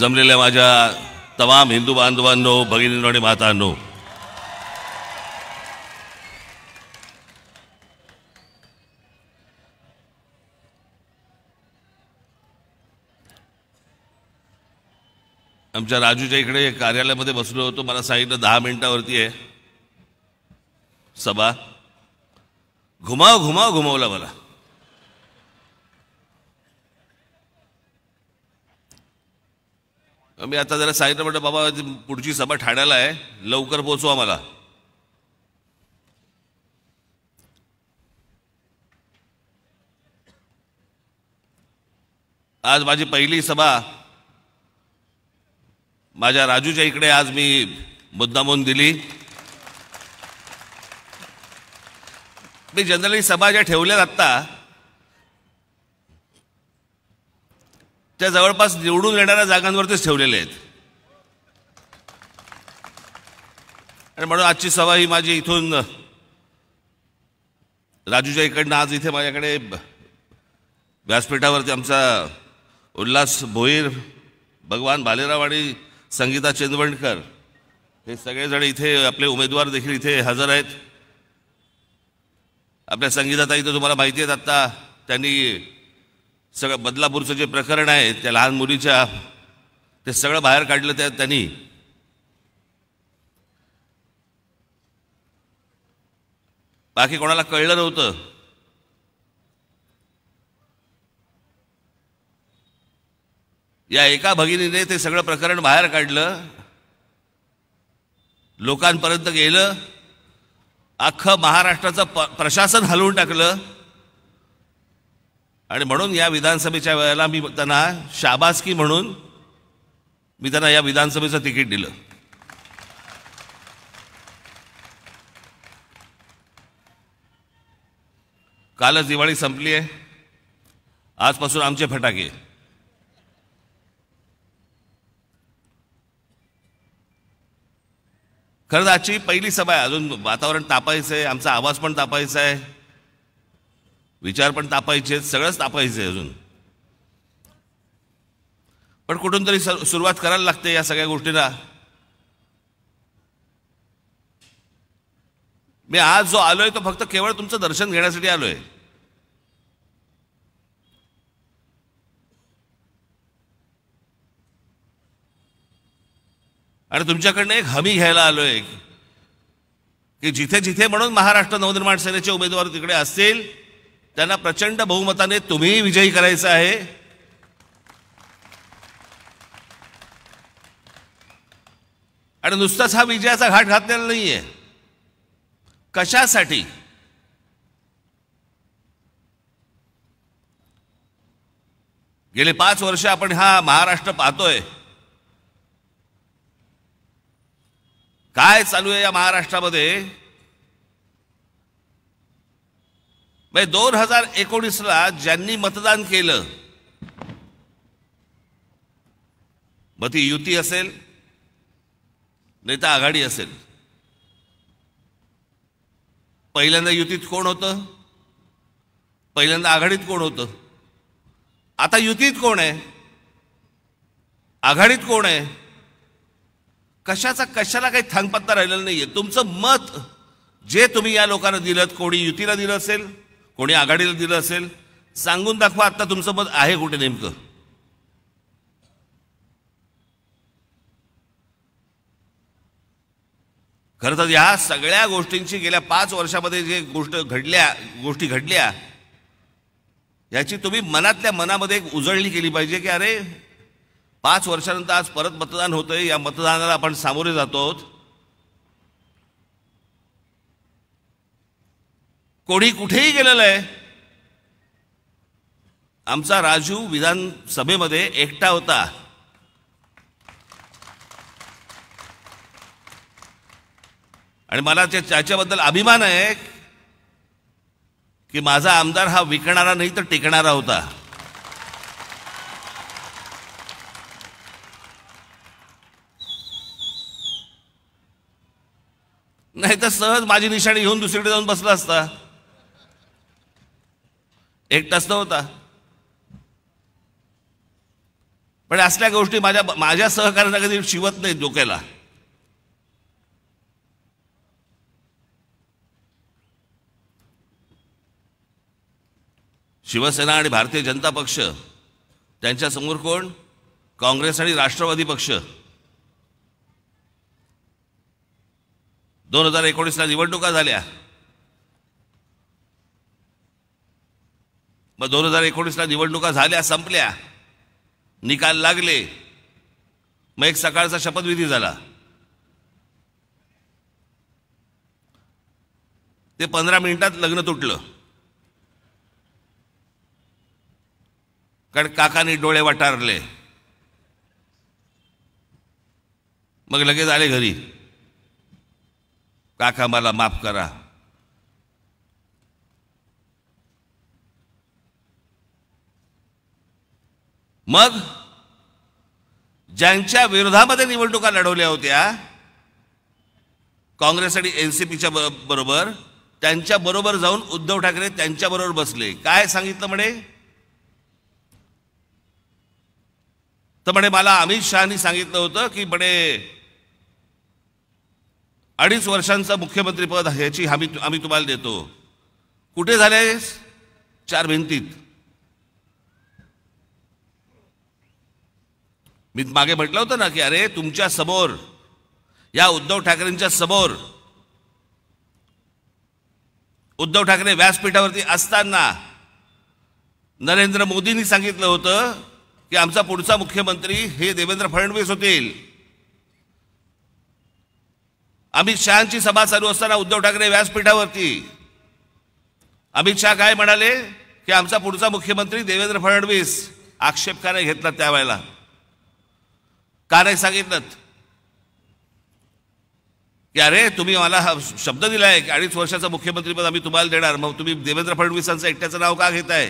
जमलेल्या माझ्या तमाम हिंदू बांधवांनो भगिनींनो आणि मातांनो आमच्या राजूच्या इकडे कार्यालयामध्ये बसलो होतो मला सांगितलं दहा मिनिटावरती आहे सभा घुमाव घुमाव घुमावला मला मी आता जरा सांगितलं म्हटलं बाबा पुढची सभा ठाण्याला आहे लवकर पोचू मला आज माझी पहिली सभा माझ्या राजूच्या इकडे आज मी मुद्दामून दिली मी जनरली सभा ज्या ठेवल्यात आत्ता त्या जवळपास निवडून येणाऱ्या जागांवरतीच ठेवलेले आहेत आणि म्हणून आजची सभा ही माझी इथून राजूच्या इकडनं आज इथे माझ्याकडे व्यासपीठावरती आमचा उल्हास भोईर भगवान भालेराव आणि संगीता चेंदवणकर हे सगळेजण इथे आपले उमेदवार देखील इथे हजर आहेत आपल्या संगीताताई तर तुम्हाला माहिती आहेत आत्ता त्यांनी सगळं बदलापूरचं जे प्रकरण आहे त्या लहान मुलीच्या ते सगळं बाहेर काढलं त्या त्यांनी बाकी कोणाला कळलं नव्हतं या एका भगिनीने ते सगळं प्रकरण बाहेर काढलं लोकांपर्यंत गेलं अख्खं महाराष्ट्राचं प्रशासन हलवून टाकलं आणि म्हणून या विधानसभेच्या वेळेला मी त्यांना शाबासकी म्हणून मी त्यांना या विधानसभेचं तिकीट दिलं कालच दिवाळी संपली आहे आजपासून आमचे फटाके खरंच आजची पहिली सभा आहे अजून वातावरण तापायचं आहे आमचा आवाज पण तापायचा आहे विचार पण तापायचे सगळंच तापायचे अजून पण कुठून तरी सुरुवात करायला लागते या सगळ्या गोष्टीला मी आज जो आलोय तो फक्त केवळ तुमचं दर्शन घेण्यासाठी आलोय आणि तुमच्याकडनं एक हमी घ्यायला आलोय की जिथे जिथे म्हणून महाराष्ट्र नवनिर्माण सेनेचे उमेदवार तिकडे असतील त्यांना प्रचंड बहुमताने तुम्हीही विजयी करायचं आहे आणि नुसताच हा विजयाचा घाट घातलेला नाहीये कशासाठी गेले पाच वर्ष आपण हा महाराष्ट्र पाहतोय काय चालू आहे या महाराष्ट्रामध्ये म्हणजे दोन हजार एकोणीसला ज्यांनी मतदान केलं मग ती युती असेल नाही तर आघाडी असेल पहिल्यांदा युतीत कोण होतं पहिल्यांदा आघाडीत कोण होतं आता युतीत कोण आहे आघाडीत कोण आहे कशाचा कशाला काही थांगपत्ता राहिलेला नाहीये तुमचं मत जे तुम्ही या लोकांना दिलं कोणी युतीला दिलं असेल कोणी आघाडीला दिलं असेल सांगून दाखवा आत्ता तुमचं मत आहे कुठे नेमकं खरं तर ह्या सगळ्या गोष्टींची गेल्या पाच वर्षामध्ये जे गोष्ट घडल्या गोष्टी घडल्या याची तुम्ही मनातल्या मनामध्ये एक उजळणी केली पाहिजे की अरे पाच वर्षानंतर आज परत मतदान होतंय या मतदानाला आपण सामोरे जातो कोणी कुठेही गेलेलं आहे आमचा राजू विधानसभेमध्ये एकटा होता आणि मला त्याच्याबद्दल अभिमान आहे की माझा आमदार हा विकणारा नाही तर टिकणारा होता नाही तर सहज माझी निशाणी घेऊन दुसरीकडे जाऊन बसला असता एक एकटाच होता, पण असल्या गोष्टी माझ्या माझ्या सहकार्यांना कधी शिवत नाही डोक्याला शिवसेना आणि भारतीय जनता पक्ष त्यांच्यासमोर कोण काँग्रेस आणि राष्ट्रवादी पक्ष दोन हजार एकोणीसला निवडणुका झाल्या मग दोन हजार एकोणीसला निवडणुका झाल्या संपल्या निकाल लागले मग एक सकाळचा शपथविधी झाला ते पंधरा मिनिटात लग्न तुटलं कारण काकाने डोळे वाटारले मग लगेच आले घरी काका मला माफ करा मग ज्यांच्या विरोधामध्ये निवडणुका लढवल्या होत्या काँग्रेस आणि एन सी पीच्या बरोबर त्यांच्या बरोबर जाऊन उद्धव ठाकरे त्यांच्याबरोबर बसले काय सांगितलं म्हणे तर म्हणे मला अमित शहानी सांगितलं होतं की म्हणे अडीच वर्षांचं मुख्यमंत्रीपद ह्याची हमी आम्ही तुम्हाला देतो कुठे झाले चार भिंतीत मी मागे म्हटलं होतं ना की अरे तुमच्या समोर या उद्धव ठाकरेंच्या समोर उद्धव ठाकरे व्यासपीठावरती असताना नरेंद्र मोदींनी सांगितलं होतं की आमचा पुढचा मुख्यमंत्री हे देवेंद्र फडणवीस होतील अमित शहाची सभा चालू असताना उद्धव ठाकरे व्यासपीठावरती अमित शहा काय म्हणाले की आमचा पुढचा मुख्यमंत्री देवेंद्र फडणवीस आक्षेप घेतला त्यावेळेला का नाही सांगितलं की अरे तुम्ही मला हा शब्द दिलाय की अडीच वर्षाचं मुख्यमंत्रीपद आम्ही तुम्हाला देणार मग तुम्ही देवेंद्र फडणवीसांचं एकट्याचं नाव का घेताय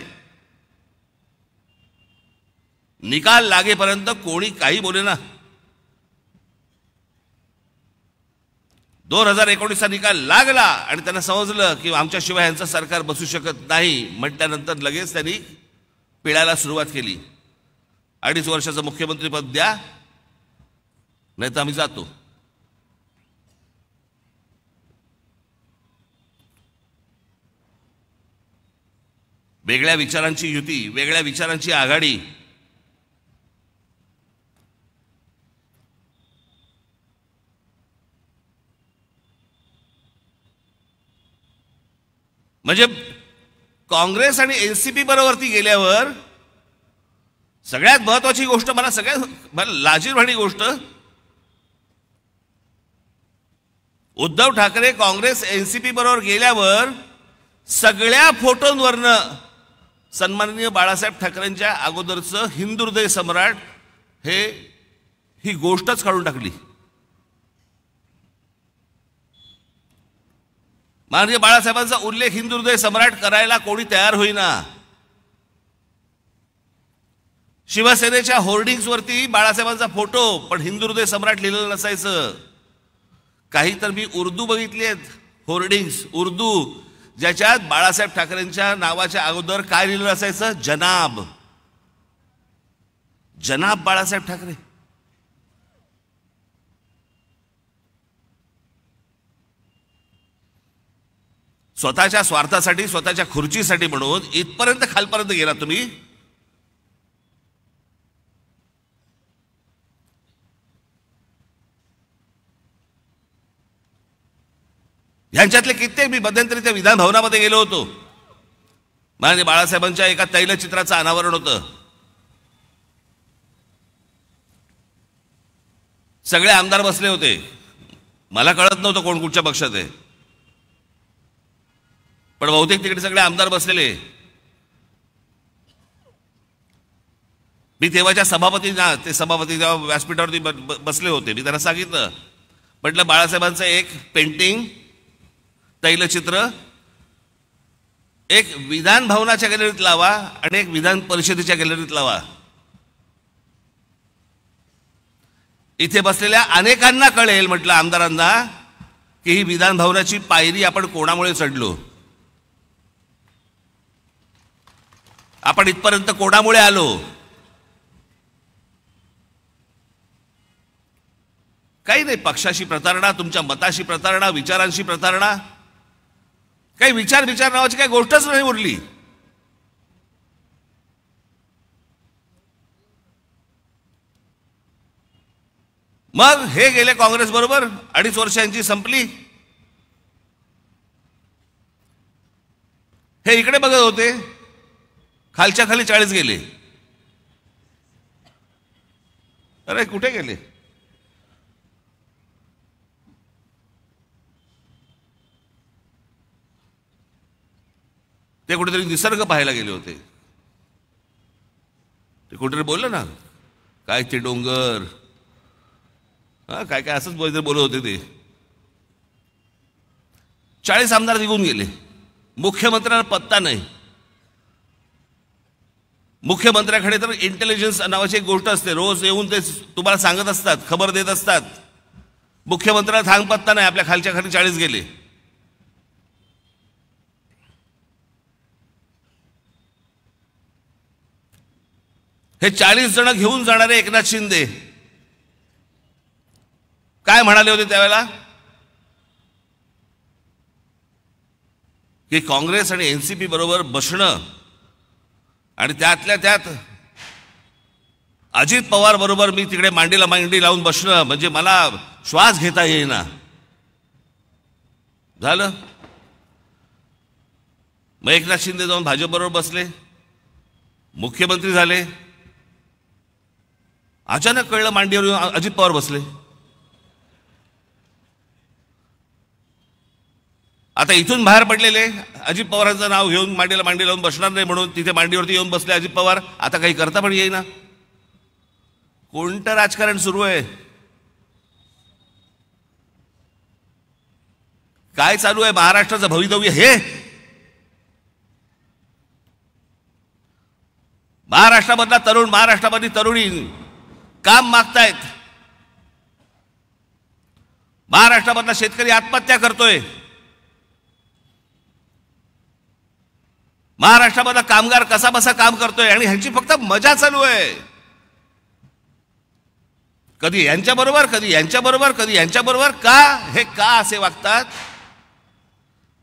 निकाल लागेपर्यंत कोणी काही बोले ना दोन हजार एकोणीसचा निकाल लागला आणि त्यांना समजलं की आमच्याशिवाय यांचं सरकार बसू शकत नाही म्हटल्यानंतर लगेच त्यांनी पिळायला सुरुवात केली अडीच वर्षाचं मुख्यमंत्रीपद द्या नाही तर आम्ही जातो वेगळ्या विचारांची युती वेगळ्या विचारांची आघाडी म्हणजे काँग्रेस आणि एनसीपी बरोबरती गेल्यावर सगळ्यात महत्वाची गोष्ट मला सगळ्यात मला लाजीरवाणी गोष्ट Uddhav Thackeray Congress N C P बरोबर गेल्यावर सगळ्या फोटोंवरनं सन्माननीय बाळासाहेब ठाकरेंच्या अगोदरचं हिंदू हृदय सम्राट हे ही गोष्टच काढून टाकली माननीय बाळासाहेबांचा उल्लेख हिंदू हृदय सम्राट करायला कोणी तयार होईना शिवसेनेच्या होर्डिंग्सवरती बाळासाहेबांचा फोटो पण हिंदू हृदय सम्राट लिहिलेलं नसायचं काही तर मी उर्दू बघितली आहेत होर्डिंग्स उर्दू ज्याच्यात बाळासाहेब ठाकरेंच्या नावाच्या अगोदर काय लिहिलं असायचं जनाब जनाब बाळासाहेब ठाकरे स्वतःच्या स्वार्थासाठी स्वतःच्या खुर्चीसाठी म्हणून इथपर्यंत खालपर्यंत गेला तुम्ही ह्यांच्यातले कित्येक मी मध्यंतरी त्या विधान भवनामध्ये गेलो होतो माझ्या बाळासाहेबांच्या एका तैलचित्राचं अनावरण होतं सगळे आमदार बसले होते मला कळत नव्हतं कोण कुठच्या पक्षात आहे पण बहुतेक तिकडे सगळे आमदार बसलेले मी तेव्हाच्या ना ते सभापती व्यासपीठावरती बसले होते मी त्यांना सांगितलं म्हटलं बाळासाहेबांचं एक पेंटिंग तैलचित्र एक विधान भवनाच्या गॅलरीत लावा आणि एक विधान परिषदेच्या गॅलरीत लावा इथे बसलेल्या अनेकांना कळेल म्हटलं आमदारांना की ही विधान भवनाची पायरी आपण कोणामुळे चढलो आपण इथपर्यंत कोणामुळे आलो काही नाही पक्षाशी प्रतारणा तुमच्या मताशी प्रतारणा विचारांशी प्रतारणा काही विचार विचार नावाची काही गोष्टच नाही उरली मग हे गेले काँग्रेस बरोबर अडीच वर्षांची संपली हे इकडे बघत होते खालच्या खाली चाळीस गेले अरे कुठे गेले ते कुठेतरी निसर्ग पाहायला गेले होते ते कुठेतरी बोललं ना काय ते डोंगर हां काय काय असंच बोलत होते ते चाळीस आमदार निघून गेले मुख्यमंत्र्यांना पत्ता नाही मुख्यमंत्र्याकडे तर इंटेलिजन्स नावाची एक गोष्ट असते रोज येऊन ते तुम्हाला सांगत असतात खबर देत असतात मुख्यमंत्र्याला थांग पत्ता नाही आपल्या खालच्या खाली चाळीस गेले हे चाळीस जण घेऊन जाणारे एकनाथ शिंदे काय म्हणाले होते त्यावेळेला की काँग्रेस आणि एनसीपी बरोबर बसणं आणि त्यातल्या त्यात अजित पवार बरोबर मी तिकडे मांडीला मांडी लावून बसणं म्हणजे मला श्वास घेता येईना झालं मग एकनाथ शिंदे जाऊन भाजपबरोबर बसले मुख्यमंत्री झाले अचानक कळलं मांडीवर येऊन अजित पवार बसले आता इथून बाहेर पडलेले अजित पवारांचं नाव घेऊन मांडीला मांडी लावून बसणार नाही म्हणून तिथे मांडीवरती येऊन बसले अजित पवार आता काही करता पण येईना कोणतं राजकारण सुरू आहे काय चालू आहे महाराष्ट्राचं भवितव्य हे महाराष्ट्रामधला तरुण महाराष्ट्रामधली तरुणी काम मागतायत महाराष्ट्रामधला शेतकरी आत्महत्या करतोय महाराष्ट्रामधला कामगार कसा बसा काम करतोय आणि ह्यांची फक्त मजा चालू आहे कधी यांच्याबरोबर कधी यांच्याबरोबर कधी यांच्याबरोबर का हे का असे वागतात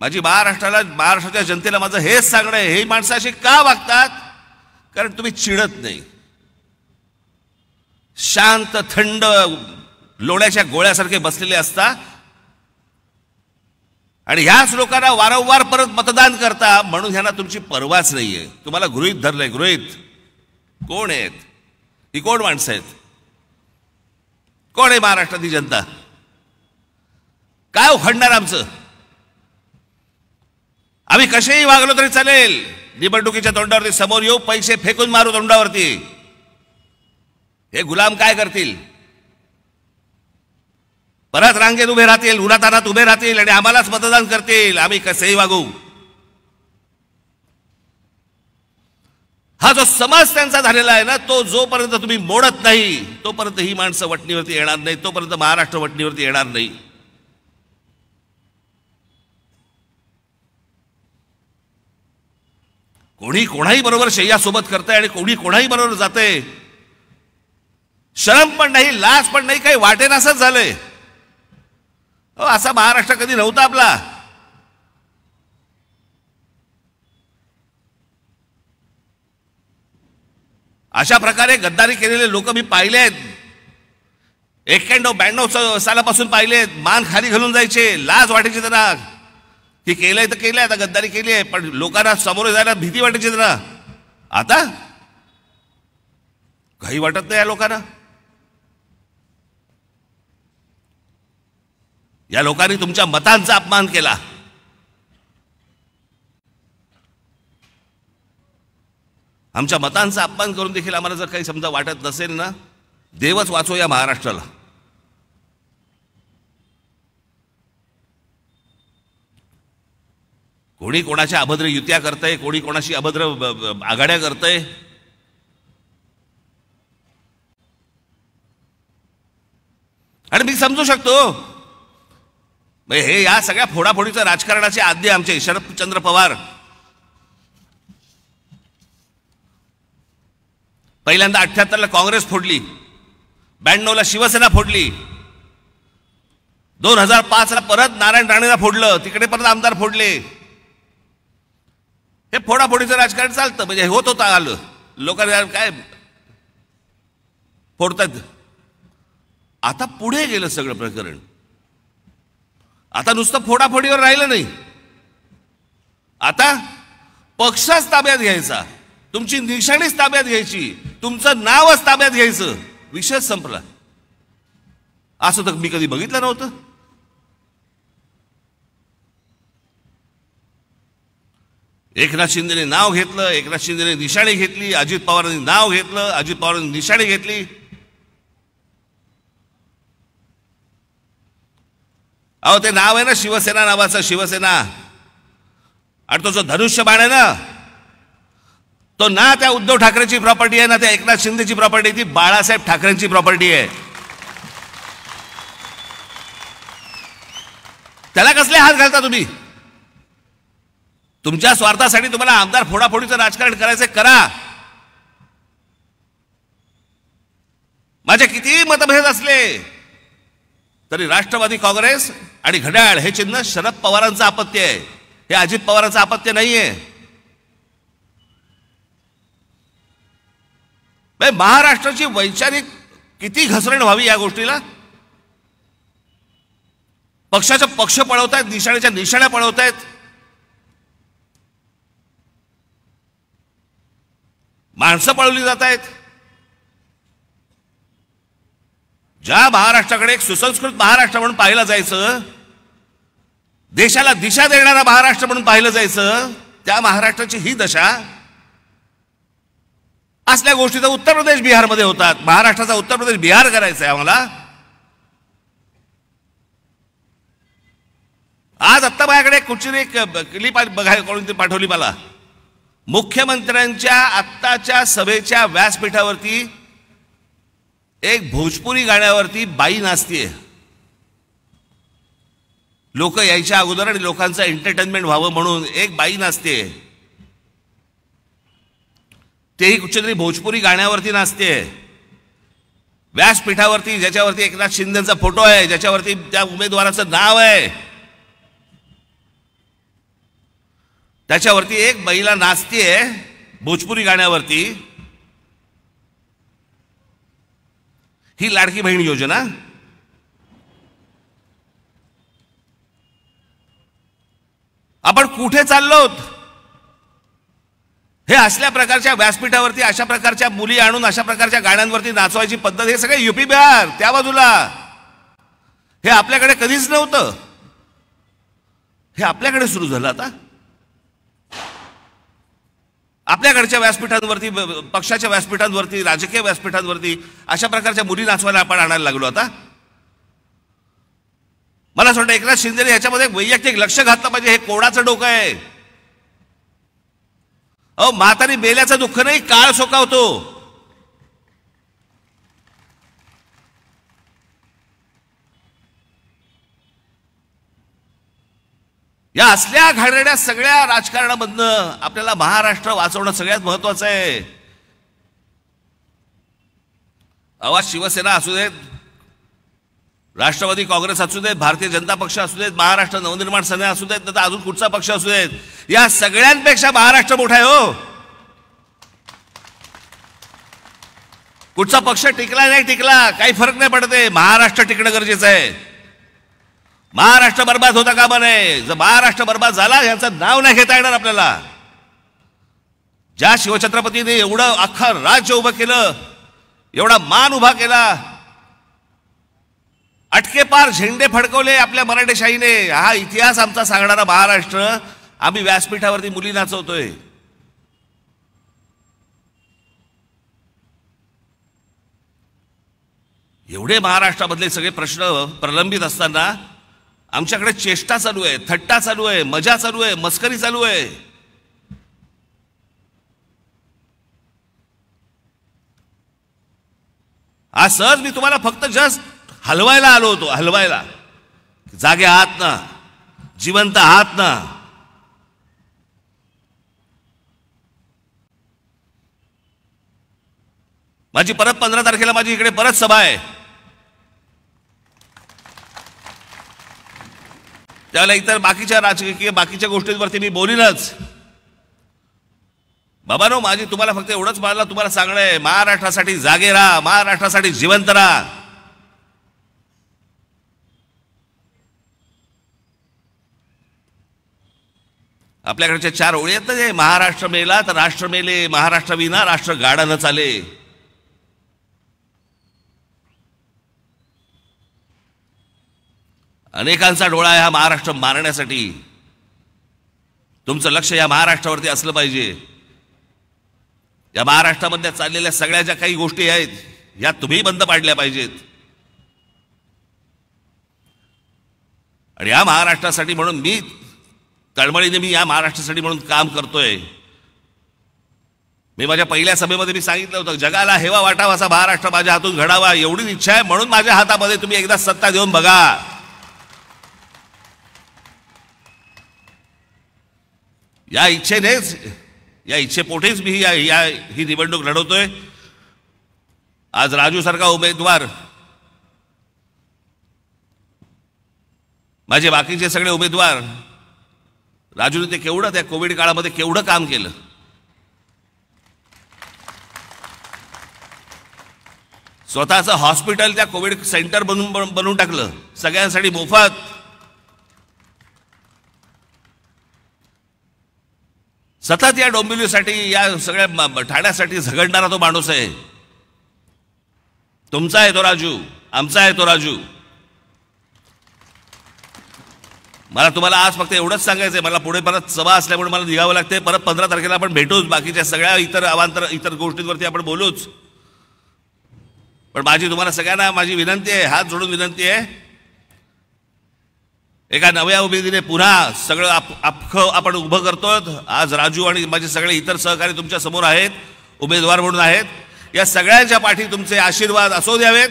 माझी महाराष्ट्राला महाराष्ट्राच्या जनतेला माझं हेच सांगणं हे माणसाशी का वागतात कारण तुम्ही चिडत नाही शांत थंड लोण्याच्या गोळ्यासारखे बसलेले असता आणि ह्याच लोकांना वारंवार परत मतदान करता म्हणून ह्यांना तुमची पर्वाच नाही आहे तुम्हाला गृहित धरलंय गृहित कोण आहेत ही कोण माणसं आहेत कोण आहे महाराष्ट्रातली जनता काय उखडणार आमचं आम्ही कसेही वागलो तरी चालेल निवडणुकीच्या तोंडावरती समोर येऊ पैसे फेकून मारू तोंडावरती हे गुलाम काय करतील परत रांगेत उभे राहतील उन्हातानात उभे राहतील आणि आम्हालाच मतदान करतील आम्ही कसेही वागू हा जो समाज त्यांचा झालेला आहे ना तो जोपर्यंत तुम्ही मोडत नाही तोपर्यंत ही माणसं वटणीवरती येणार नाही तोपर्यंत महाराष्ट्र वटणीवरती येणार नाही कोणी कोणाही बरोबर शय्यासोबत करतंय आणि कोणी कोणाही बरोबर जाते शरम पण नाही लाज पण नाही काही वाटेन असंच झालंय हो असा महाराष्ट्र कधी नव्हता आपला अशा प्रकारे गद्दारी केलेले लोक मी पाहिले आहेत एक्क्याण्णव ब्याण्णव सालापासून पाहिले आहेत मान खाली घालून जायचे लाज वाटायची त्यांना की केलंय तर केलंय आता गद्दारी केली आहे पण लोकांना समोर जायला भीती वाटायची त्यांना आता काही वाटत नाही या लोकांना या लोकांनी तुमच्या मतांचा अपमान केला आमच्या मतांचा अपमान करून देखील आम्हाला जर काही समजा वाटत नसेल ना देवच वाचो या महाराष्ट्राला कोणी कोणाच्या अभद्र युत्या करतंय कोणी कोणाशी अभद्र आघाड्या करतंय आणि मी समजू शकतो म्हणजे हे या सगळ्या फोडाफोडीचं राजकारणाचे आद्य आमचे शरदचंद्र पवार पहिल्यांदा अठ्याहत्तरला काँग्रेस फोडली ब्याण्णवला शिवसेना फोडली दोन हजार पाचला परत नारायण राणेला फोडलं तिकडे परत आमदार फोडले हे फोडाफोडीचं राजकारण चालतं म्हणजे होत होता आलं लोकांना काय फोडतात आता पुढे गेलं सगळं प्रकरण आता नुसतं फोडाफोडीवर राहिलं नाही आता पक्षच ताब्यात घ्यायचा तुमची निशाणीच ताब्यात घ्यायची तुमचं नावच ताब्यात घ्यायचं विषयच संपला असं तर मी कधी बघितलं नव्हतं एकनाथ शिंदेने नाव घेतलं एकनाथ शिंदेने निशाणी घेतली अजित पवारांनी नाव घेतलं अजित पवारांनी निशाणी घेतली अहो ते नाव आहे ना शिवसेना नावाचं शिवसेना आणि तो जो धनुष्य बाण आहे ना तो ना त्या उद्धव ठाकरेची प्रॉपर्टी आहे ना त्या एकनाथ शिंदेची प्रॉपर्टी ती बाळासाहेब ठाकरेंची प्रॉपर्टी आहे त्याला कसले हात घालता तुम्ही तुमच्या स्वार्थासाठी तुम्हाला आमदार फोडाफोडीचं राजकारण करायचं करा माझे किती मतभेद असले तरी राष्ट्रवादी काँग्रेस आणि घड्याळ हे चिन्ह शरद पवारांचं आपत्य आहे हे अजित पवारांचं आपत्य नाहीये महाराष्ट्राची वैचारिक किती घसरण व्हावी या गोष्टीला पक्षाच्या पक्ष पळवतायत निशाण्याच्या निशाण्या पळवतायत माणसं पळवली जात आहेत ज्या महाराष्ट्राकडे एक सुसंस्कृत महाराष्ट्र म्हणून पाहिलं जायचं देशाला दिशा देणारा महाराष्ट्र म्हणून पाहिलं जायचं त्या महाराष्ट्राची ही दशा असल्या गोष्टीचा उत्तर प्रदेश बिहारमध्ये होतात महाराष्ट्राचा उत्तर प्रदेश बिहार करायचा आहे आम्हाला आज आत्ता माझ्याकडे कुठची एक क्लिप बघायला कोणी ती पाठवली मला मुख्यमंत्र्यांच्या आत्ताच्या सभेच्या व्यासपीठावरती एक भोजपुरी गाण्यावरती बाई नाचतीये लोक यायच्या अगोदर आणि लोकांचं एंटरटेनमेंट व्हावं म्हणून एक बाई नाचते तेही कुठच्या भोजपुरी गाण्यावरती नाचते व्यासपीठावरती ज्याच्यावरती एकनाथ शिंदेचा फोटो आहे ज्याच्यावरती त्या उमेदवाराचं नाव आहे त्याच्यावरती एक बाईला नाचते भोजपुरी गाण्यावरती ही लाडकी बहीण योजना आपण कुठे चाललोत हे असल्या प्रकारच्या व्यासपीठावरती अशा प्रकारच्या मुली आणून अशा प्रकारच्या गाण्यांवरती नाचवायची पद्धत हे सगळे युपी बिहार त्या बाजूला हे आपल्याकडे कधीच नव्हतं हे आपल्याकडे सुरू झालं आता आपल्याकडच्या व्यासपीठांवरती पक्षाच्या व्यासपीठांवरती राजकीय व्यासपीठांवरती अशा प्रकारच्या मुली नाचवायला आपण आणायला लागलो आता मला असं वाटतं एकनाथ शिंदेने याच्यामध्ये वैयक्तिक लक्ष घातलं पाहिजे हे कोणाचं डोकं आहे अ म्हातारी मेल्याचं दुःख नाही काळ सोकावतो या असल्या घाणेड्या सगळ्या राजकारणामधनं आपल्याला महाराष्ट्र वाचवणं सगळ्यात महत्वाचं आहे आवाज शिवसेना असू देत राष्ट्रवादी काँग्रेस असू देत भारतीय जनता पक्ष असू देत महाराष्ट्र नवनिर्माण सेना असू देत तर अजून कुठचा पक्ष असू देत या सगळ्यांपेक्षा महाराष्ट्र मोठा आहे हो कुठचा पक्ष टिकला नाही टिकला काही फरक नाही पडते महाराष्ट्र टिकणं गरजेचं आहे महाराष्ट्र बर्बाद होता का नये जर महाराष्ट्र बर्बाद झाला याचं नाव नाही घेता येणार आपल्याला ज्या शिवछत्रपतीने एवढं अख्खं राज्य उभं केलं एवढा मान उभा केला अटकेपार झेंडे फडकवले आपल्या मराठेशाहीने हा इतिहास आमचा सांगणारा महाराष्ट्र आम्ही व्यासपीठावरती मुली नाचवतोय एवढे महाराष्ट्रामधले सगळे प्रश्न प्रलंबित असताना आमच्याकडे चेष्टा चालू आहे थट्टा चालू आहे मजा चालू आहे मस्करी चालू आहे आज सहज मी तुम्हाला फक्त जस्ट हलवायला आलो होतो हलवायला जागे आहात ना जिवंत आहात ना माझी परत पंधरा तारखेला माझी इकडे परत सभा आहे त्यावेळेला इतर बाकीच्या राजकीय बाकीच्या गोष्टींवरती मी बोलीनच नो माझी तुम्हाला फक्त एवढंच मला तुम्हाला सांगणं आहे महाराष्ट्रासाठी जागे राहा महाराष्ट्रासाठी जिवंत राहा आपल्याकडच्या चार ओळी आहेत ना महाराष्ट्र मेला तर राष्ट्र मेले महाराष्ट्र विना राष्ट्र गाडा न चाले अनेकांचा डोळा हा महाराष्ट्र मारण्यासाठी तुमचं लक्ष या महाराष्ट्रावरती असलं पाहिजे या महाराष्ट्रामध्ये चाललेल्या सगळ्या ज्या काही गोष्टी आहेत या तुम्ही बंद पाडल्या पाहिजेत आणि या महाराष्ट्रासाठी म्हणून मी तळमळीने मी या महाराष्ट्रासाठी म्हणून काम करतोय मी माझ्या पहिल्या सभेमध्ये मी सांगितलं होतं जगाला हेवा वाटावा असा महाराष्ट्र माझ्या हातून घडावा एवढीच इच्छा आहे म्हणून माझ्या हातामध्ये तुम्ही एकदा सत्ता देऊन बघा या इच्छेनेच या इच्छेपोटीच मी या या ही निवडणूक लढवतोय आज राजू सारखा उमेदवार माझे बाकीचे सगळे उमेदवार राजूने ते केवढं त्या कोविड काळामध्ये केवढं काम केलं स्वतःचं हॉस्पिटल त्या कोविड सेंटर बनवून बनवून टाकलं सगळ्यांसाठी मोफत सतत या डोंबिवलीसाठी या सगळ्या ठाण्यासाठी झगडणारा तो माणूस आहे तुमचा आहे तो राजू आमचा आहे तो राजू मला तुम्हाला आज फक्त एवढंच सांगायचं आहे मला पुढे परत सभा असल्यामुळे मला निघावं लागते परत पंधरा तारखेला आपण भेटूच बाकीच्या सगळ्या इतर अवांतर इतर गोष्टींवरती आपण बोलूच पण माझी तुम्हाला सगळ्यांना माझी विनंती आहे हात जोडून विनंती आहे एका नव्या उमेदीने पुन्हा सगळं आप आपण उभं करतो आज राजू आणि माझे सगळे इतर सहकारी तुमच्या समोर आहेत उमेदवार म्हणून आहेत या सगळ्यांच्या पाठी तुमचे आशीर्वाद असो द्यावेत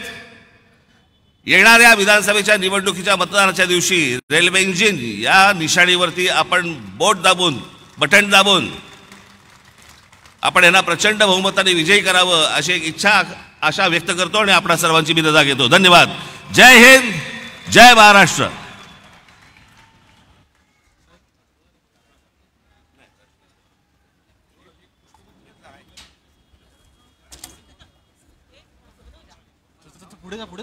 येणाऱ्या विधानसभेच्या निवडणुकीच्या मतदानाच्या दिवशी रेल्वे इंजिन या निशाणीवरती आपण बोट दाबून बटन दाबून आपण यांना प्रचंड बहुमताने विजयी करावं अशी एक इच्छा आशा व्यक्त करतो आणि आपल्या सर्वांची मी रजा घेतो धन्यवाद जय हिंद जय महाराष्ट्र पुढे जा पुढे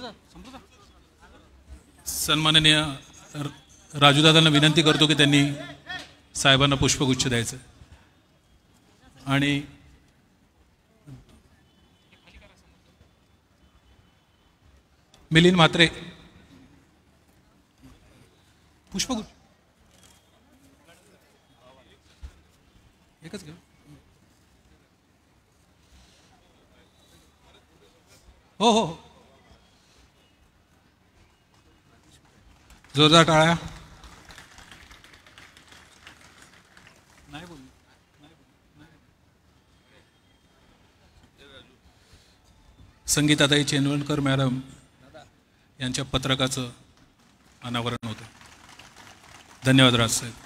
जा सन्माननीय राजूदादांना विनंती करतो की त्यांनी साहेबांना पुष्पगुच्छ द्यायचं आणि मिलिंद म्हात्रे पुष्पगुच्छ एकच घेऊ हो हो हो जोरदार टाळ्या संगीताताई चेंडवणकर मॅडम यांच्या पत्रकाचं अनावरण होतं धन्यवाद राजसाहेब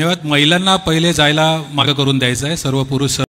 धन्यवाद महिलांना पहिले जायला मागं करून द्यायचं आहे सर्व पुरुष